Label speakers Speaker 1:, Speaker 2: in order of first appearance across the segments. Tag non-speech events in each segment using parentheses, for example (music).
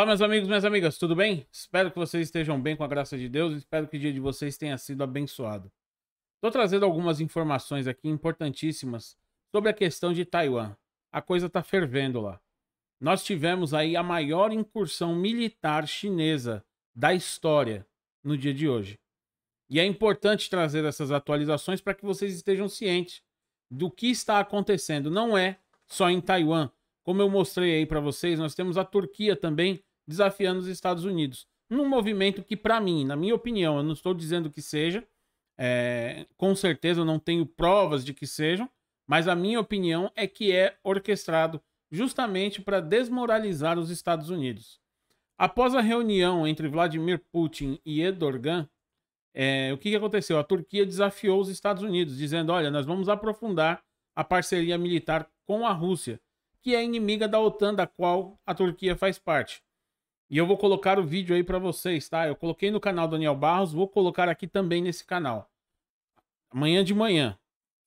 Speaker 1: Olá, meus amigos, minhas amigas, tudo bem? Espero que vocês estejam bem com a graça de Deus. Espero que o dia de vocês tenha sido abençoado. Estou trazendo algumas informações aqui importantíssimas sobre a questão de Taiwan. A coisa está fervendo lá. Nós tivemos aí a maior incursão militar chinesa da história no dia de hoje. E é importante trazer essas atualizações para que vocês estejam cientes do que está acontecendo. Não é só em Taiwan. Como eu mostrei aí para vocês, nós temos a Turquia também desafiando os Estados Unidos. Num movimento que, para mim, na minha opinião, eu não estou dizendo que seja, é, com certeza eu não tenho provas de que sejam, mas a minha opinião é que é orquestrado justamente para desmoralizar os Estados Unidos. Após a reunião entre Vladimir Putin e Erdogan, é, o que, que aconteceu? A Turquia desafiou os Estados Unidos, dizendo: olha, nós vamos aprofundar a parceria militar com a Rússia, que é inimiga da OTAN, da qual a Turquia faz parte. E eu vou colocar o vídeo aí para vocês, tá? Eu coloquei no canal Daniel Barros, vou colocar aqui também nesse canal. Amanhã de manhã,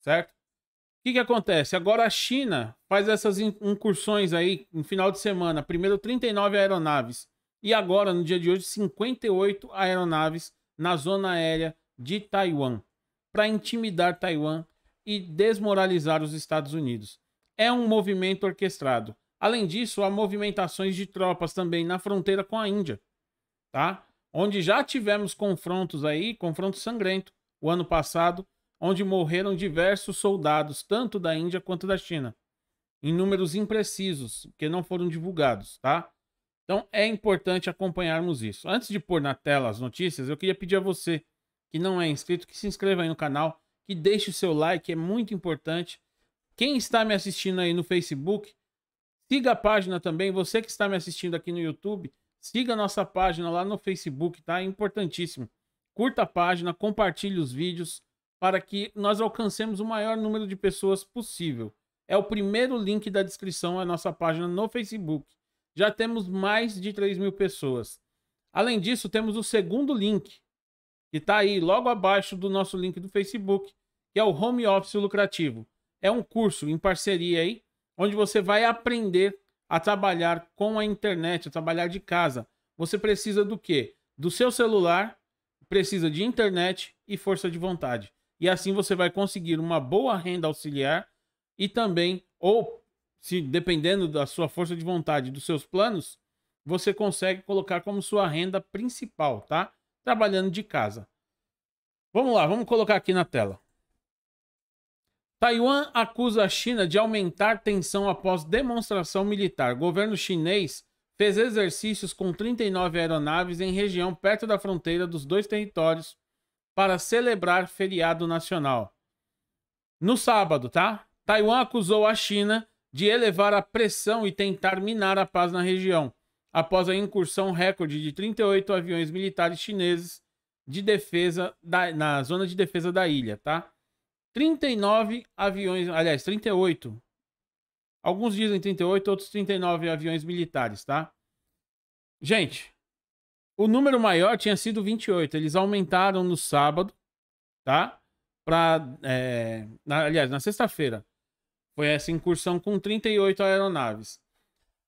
Speaker 1: certo? O que, que acontece? Agora a China faz essas incursões aí no final de semana. Primeiro 39 aeronaves e agora, no dia de hoje, 58 aeronaves na zona aérea de Taiwan para intimidar Taiwan e desmoralizar os Estados Unidos. É um movimento orquestrado. Além disso, há movimentações de tropas também na fronteira com a Índia, tá? Onde já tivemos confrontos aí, confronto sangrento, o ano passado, onde morreram diversos soldados, tanto da Índia quanto da China, em números imprecisos, que não foram divulgados, tá? Então é importante acompanharmos isso. Antes de pôr na tela as notícias, eu queria pedir a você que não é inscrito que se inscreva aí no canal, que deixe o seu like, é muito importante. Quem está me assistindo aí no Facebook, Siga a página também, você que está me assistindo aqui no YouTube, siga a nossa página lá no Facebook, tá? É importantíssimo. Curta a página, compartilhe os vídeos para que nós alcancemos o maior número de pessoas possível. É o primeiro link da descrição, é a nossa página no Facebook. Já temos mais de 3 mil pessoas. Além disso, temos o segundo link, que está aí logo abaixo do nosso link do Facebook, que é o Home Office Lucrativo. É um curso em parceria aí onde você vai aprender a trabalhar com a internet, a trabalhar de casa. Você precisa do quê? Do seu celular, precisa de internet e força de vontade. E assim você vai conseguir uma boa renda auxiliar e também, ou se dependendo da sua força de vontade, dos seus planos, você consegue colocar como sua renda principal, tá? Trabalhando de casa. Vamos lá, vamos colocar aqui na tela. Taiwan acusa a China de aumentar tensão após demonstração militar. Governo chinês fez exercícios com 39 aeronaves em região perto da fronteira dos dois territórios para celebrar feriado nacional. No sábado, tá? Taiwan acusou a China de elevar a pressão e tentar minar a paz na região, após a incursão recorde de 38 aviões militares chineses de defesa da, na zona de defesa da ilha, tá? 39 aviões, aliás, 38. Alguns dizem 38, outros 39 aviões militares, tá? Gente, o número maior tinha sido 28. Eles aumentaram no sábado, tá? Pra, é, na, aliás, na sexta-feira. Foi essa incursão com 38 aeronaves.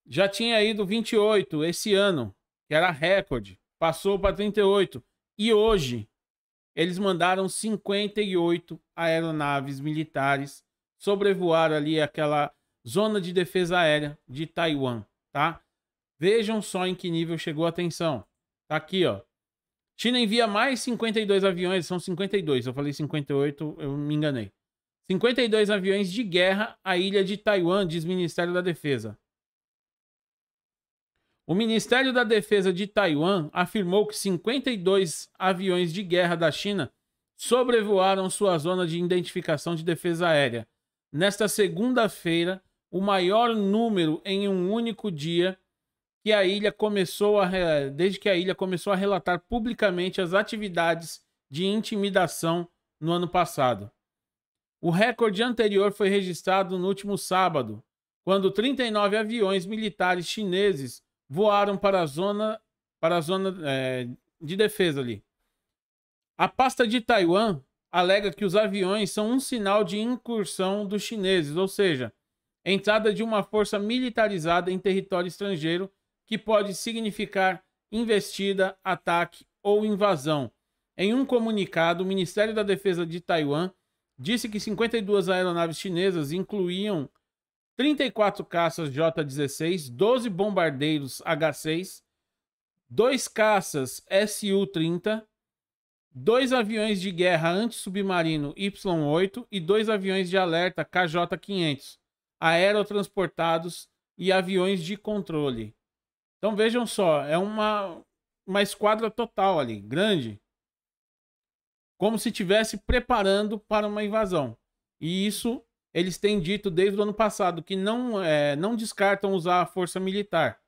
Speaker 1: Já tinha ido 28 esse ano, que era recorde. Passou para 38. E hoje, eles mandaram 58 aeronaves militares sobrevoar ali aquela zona de defesa aérea de Taiwan, tá? Vejam só em que nível chegou a atenção. Tá aqui, ó. China envia mais 52 aviões, são 52, eu falei 58, eu me enganei. 52 aviões de guerra à ilha de Taiwan, diz Ministério da Defesa. O Ministério da Defesa de Taiwan afirmou que 52 aviões de guerra da China sobrevoaram sua zona de identificação de defesa aérea. Nesta segunda-feira, o maior número em um único dia que a ilha começou a, desde que a ilha começou a relatar publicamente as atividades de intimidação no ano passado. O recorde anterior foi registrado no último sábado, quando 39 aviões militares chineses voaram para a zona, para a zona é, de defesa ali. A pasta de Taiwan alega que os aviões são um sinal de incursão dos chineses, ou seja, entrada de uma força militarizada em território estrangeiro que pode significar investida, ataque ou invasão. Em um comunicado, o Ministério da Defesa de Taiwan disse que 52 aeronaves chinesas incluíam 34 caças J-16, 12 bombardeiros H-6, 2 caças Su-30, 2 aviões de guerra antissubmarino Y-8 e 2 aviões de alerta KJ-500, aerotransportados e aviões de controle. Então vejam só, é uma, uma esquadra total ali, grande. Como se estivesse preparando para uma invasão. E isso eles têm dito desde o ano passado que não, é, não descartam usar a força militar.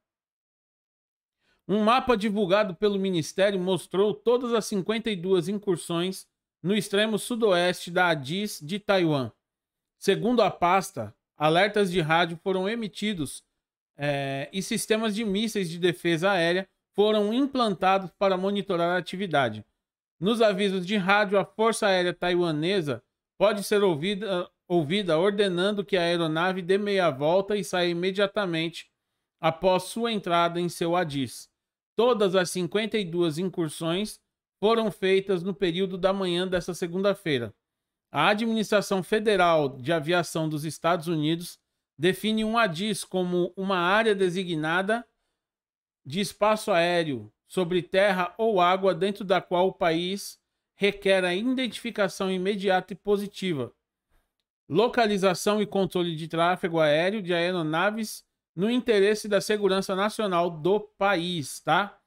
Speaker 1: Um mapa divulgado pelo Ministério mostrou todas as 52 incursões no extremo sudoeste da ADIS de Taiwan. Segundo a pasta, alertas de rádio foram emitidos é, e sistemas de mísseis de defesa aérea foram implantados para monitorar a atividade. Nos avisos de rádio, a Força Aérea Taiwanesa pode ser ouvida, ouvida ordenando que a aeronave dê meia volta e saia imediatamente após sua entrada em seu Adis. Todas as 52 incursões foram feitas no período da manhã desta segunda-feira. A Administração Federal de Aviação dos Estados Unidos define um ADIS como uma área designada de espaço aéreo sobre terra ou água dentro da qual o país requer a identificação imediata e positiva localização e controle de tráfego aéreo de aeronaves no interesse da segurança nacional do país, tá?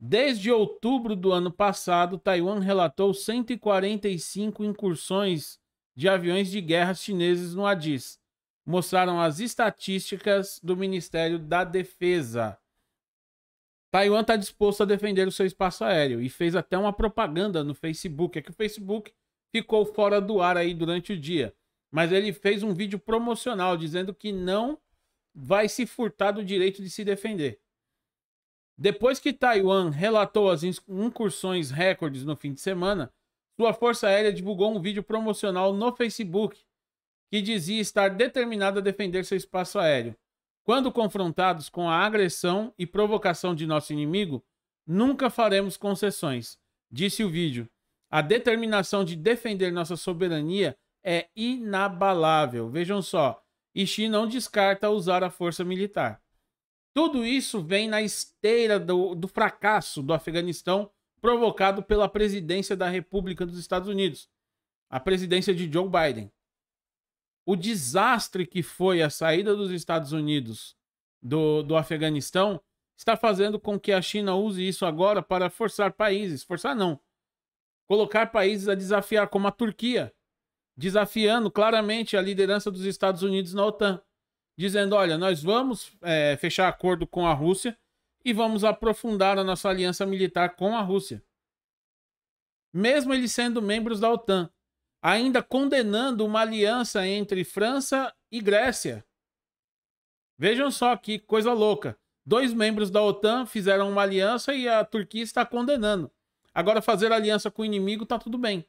Speaker 1: Desde outubro do ano passado, Taiwan relatou 145 incursões de aviões de guerra chineses no Adis, mostraram as estatísticas do Ministério da Defesa. Taiwan está disposto a defender o seu espaço aéreo e fez até uma propaganda no Facebook. É que o Facebook ficou fora do ar aí durante o dia. Mas ele fez um vídeo promocional dizendo que não vai se furtar do direito de se defender. Depois que Taiwan relatou as incursões recordes no fim de semana, sua Força Aérea divulgou um vídeo promocional no Facebook que dizia estar determinada a defender seu espaço aéreo. Quando confrontados com a agressão e provocação de nosso inimigo, nunca faremos concessões, disse o vídeo. A determinação de defender nossa soberania é inabalável. Vejam só, e China não descarta usar a força militar. Tudo isso vem na esteira do, do fracasso do Afeganistão provocado pela presidência da República dos Estados Unidos, a presidência de Joe Biden. O desastre que foi a saída dos Estados Unidos do, do Afeganistão está fazendo com que a China use isso agora para forçar países, forçar não, colocar países a desafiar, como a Turquia, desafiando claramente a liderança dos Estados Unidos na OTAN, dizendo: olha, nós vamos é, fechar acordo com a Rússia e vamos aprofundar a nossa aliança militar com a Rússia. Mesmo eles sendo membros da OTAN, ainda condenando uma aliança entre França e Grécia. Vejam só que coisa louca. Dois membros da OTAN fizeram uma aliança e a Turquia está condenando. Agora, fazer aliança com o inimigo está tudo bem.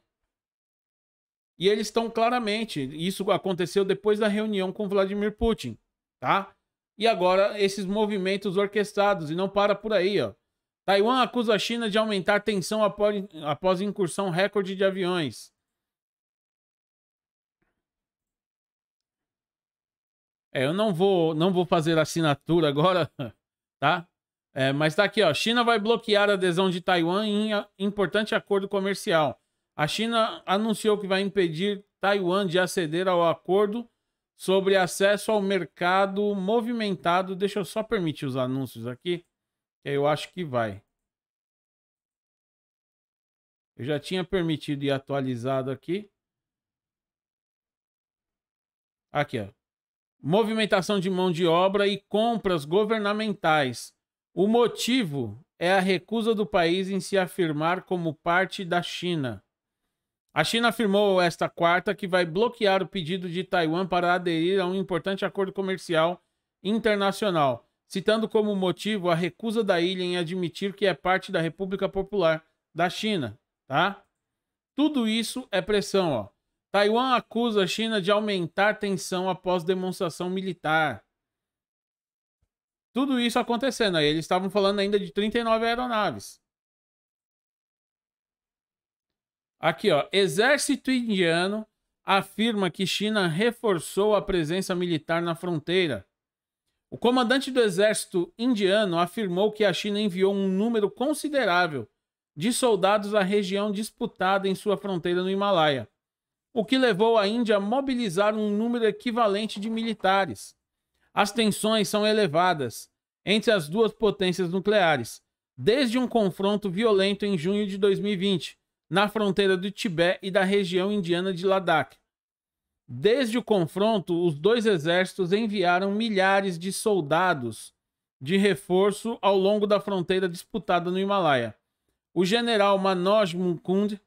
Speaker 1: E eles estão claramente, isso aconteceu depois da reunião com Vladimir Putin, tá? E agora esses movimentos orquestrados, e não para por aí, ó. Taiwan acusa a China de aumentar tensão após, após incursão recorde de aviões. É, eu não vou, não vou fazer assinatura agora, (laughs) tá? É, mas tá aqui, ó. China vai bloquear a adesão de Taiwan em importante acordo comercial. A China anunciou que vai impedir Taiwan de aceder ao acordo sobre acesso ao mercado movimentado. Deixa eu só permitir os anúncios aqui, que eu acho que vai. Eu já tinha permitido e atualizado aqui. Aqui, ó. Movimentação de mão de obra e compras governamentais. O motivo é a recusa do país em se afirmar como parte da China. A China afirmou esta quarta que vai bloquear o pedido de Taiwan para aderir a um importante acordo comercial internacional, citando como motivo a recusa da ilha em admitir que é parte da República Popular da China, tá? Tudo isso é pressão, ó. Taiwan acusa a China de aumentar tensão após demonstração militar. Tudo isso acontecendo aí. Eles estavam falando ainda de 39 aeronaves. Aqui, ó. Exército indiano afirma que China reforçou a presença militar na fronteira. O comandante do exército indiano afirmou que a China enviou um número considerável de soldados à região disputada em sua fronteira no Himalaia, o que levou a Índia a mobilizar um número equivalente de militares. As tensões são elevadas entre as duas potências nucleares, desde um confronto violento em junho de 2020, na fronteira do Tibete e da região indiana de Ladakh. Desde o confronto, os dois exércitos enviaram milhares de soldados de reforço ao longo da fronteira disputada no Himalaia. O general Manoj Mukund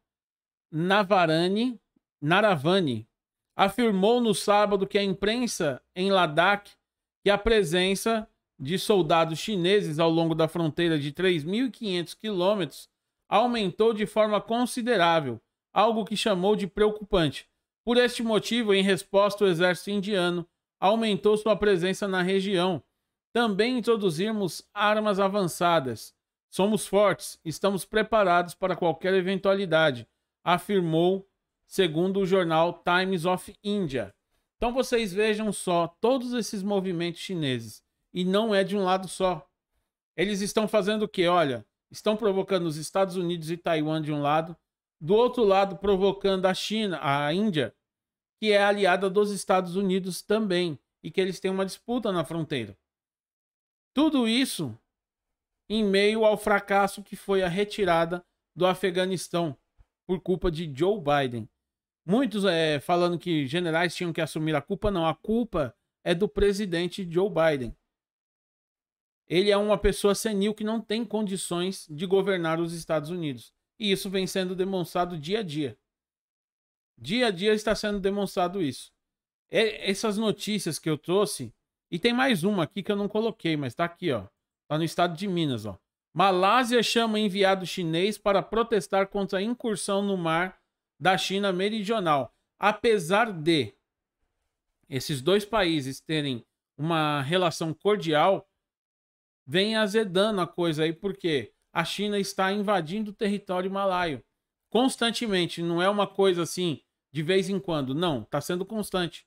Speaker 1: Navarani, Naravani afirmou no sábado que a imprensa em Ladakh que a presença de soldados chineses ao longo da fronteira de 3.500 quilômetros aumentou de forma considerável, algo que chamou de preocupante. Por este motivo, em resposta, o exército indiano aumentou sua presença na região. Também introduzimos armas avançadas. Somos fortes, estamos preparados para qualquer eventualidade, afirmou, segundo o jornal Times of India. Então vocês vejam só todos esses movimentos chineses e não é de um lado só. Eles estão fazendo o que? Olha, estão provocando os Estados Unidos e Taiwan de um lado, do outro lado provocando a China, a Índia, que é aliada dos Estados Unidos também, e que eles têm uma disputa na fronteira. Tudo isso em meio ao fracasso que foi a retirada do Afeganistão por culpa de Joe Biden. Muitos é, falando que generais tinham que assumir a culpa, não, a culpa é do presidente Joe Biden ele é uma pessoa senil que não tem condições de governar os Estados Unidos. E isso vem sendo demonstrado dia a dia. Dia a dia está sendo demonstrado isso. essas notícias que eu trouxe, e tem mais uma aqui que eu não coloquei, mas está aqui, ó. Tá no estado de Minas, ó. Malásia chama enviado chinês para protestar contra a incursão no mar da China meridional. Apesar de esses dois países terem uma relação cordial, vem azedando a coisa aí, porque a China está invadindo o território malaio constantemente, não é uma coisa assim de vez em quando, não, está sendo constante.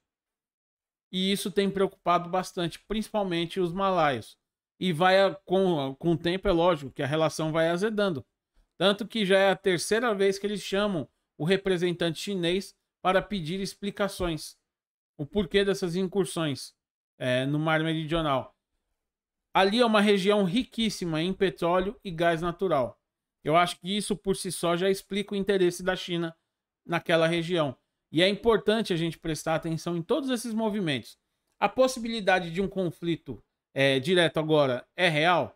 Speaker 1: E isso tem preocupado bastante, principalmente os malaios. E vai com, com o tempo, é lógico que a relação vai azedando. Tanto que já é a terceira vez que eles chamam o representante chinês para pedir explicações. O porquê dessas incursões é, no Mar Meridional. Ali é uma região riquíssima em petróleo e gás natural. Eu acho que isso por si só já explica o interesse da China naquela região. E é importante a gente prestar atenção em todos esses movimentos. A possibilidade de um conflito é, direto agora é real?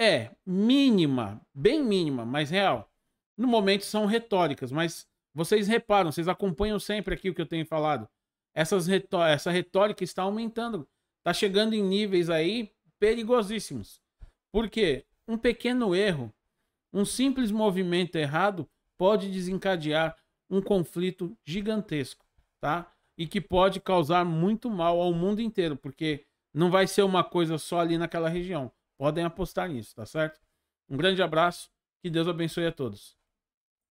Speaker 1: É mínima, bem mínima, mas real. No momento são retóricas, mas vocês reparam, vocês acompanham sempre aqui o que eu tenho falado. Essas retó essa retórica está aumentando, está chegando em níveis aí perigosíssimos. Porque um pequeno erro, um simples movimento errado pode desencadear um conflito gigantesco, tá? E que pode causar muito mal ao mundo inteiro, porque não vai ser uma coisa só ali naquela região. Podem apostar nisso, tá certo? Um grande abraço, que Deus abençoe a todos.